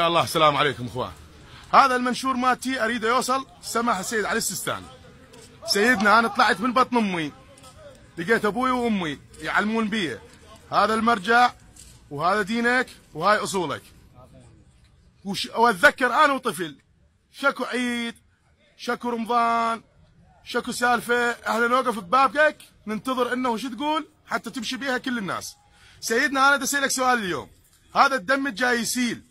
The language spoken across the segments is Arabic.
يا الله السلام عليكم اخوان هذا المنشور ماتي اريده يوصل سماحه السيد علي السيستاني سيدنا انا طلعت من بطن امي لقيت ابوي وامي يعلمون بي هذا المرجع وهذا دينك وهاي اصولك وش... واتذكر انا وطفل شكو عيد شكو رمضان شكو سالفه احنا نوقف ببابك ننتظر انه شو تقول حتى تمشي بيها كل الناس سيدنا انا بدي اسالك سؤال اليوم هذا الدم الجاي يسيل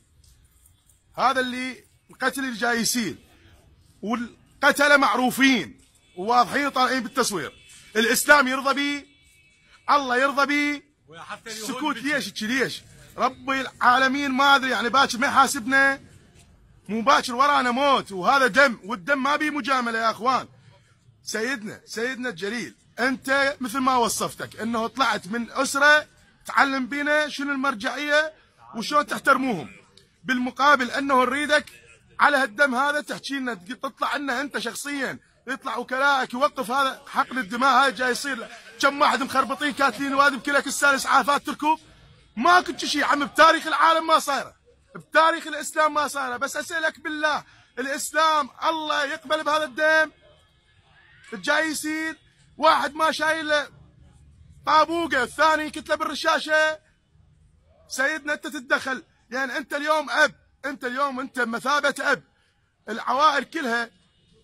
هذا اللي قتل الجايسين والقتله معروفين وواضحين طالعين بالتصوير الاسلام يرضى به الله يرضى به سكوت ليش ليش رب العالمين ما ادري يعني باكر ما يحاسبنا مو باكر ورانا موت وهذا دم والدم ما بيه مجامله يا اخوان سيدنا سيدنا الجليل انت مثل ما وصفتك انه طلعت من اسره تعلم بينا شنو المرجعيه وشلون تحترموهم بالمقابل انه نريدك على هالدم هذا تحكي لنا تطلع لنا انت شخصيا يطلع وكلائك يوقف هذا حقن الدماء هاي جاي يصير كم واحد مخربطين كاتلين وادي بكلك السنه اسعافات تركوب كنت شيء عم بتاريخ العالم ما صايره بتاريخ الاسلام ما صايره بس اسالك بالله الاسلام الله يقبل بهذا الدم الجاي يصير واحد ما شايل طابوقه الثاني كتله بالرشاشه سيدنا انت تتدخل لان يعني انت اليوم اب انت اليوم انت بمثابه اب العوائل كلها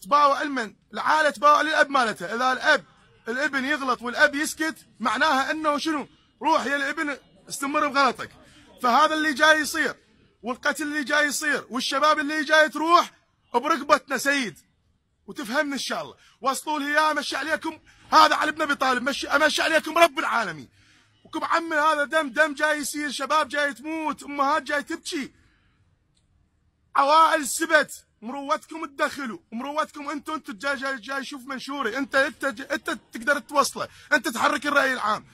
تباوع لمن؟ العائله تباوع للاب مالتها اذا الاب الابن يغلط والاب يسكت معناها انه شنو؟ روح يا الابن استمر بغلطك فهذا اللي جاي يصير والقتل اللي جاي يصير والشباب اللي جاي تروح بركبتنا سيد وتفهمنا ان شاء الله وصلوا لي اياه امشي عليكم هذا علي ابن ابي طالب امشي عليكم رب العالمين وكم عمي هذا دم دم جاي يصير شباب جاي تموت امهات جاي تبكي عوائل السبت مروتكم تدخلوا مروتكم انتم انتم جاي جاي جاي شوف منشوري انت انت انت تقدر توصله انت تحرك الراي العام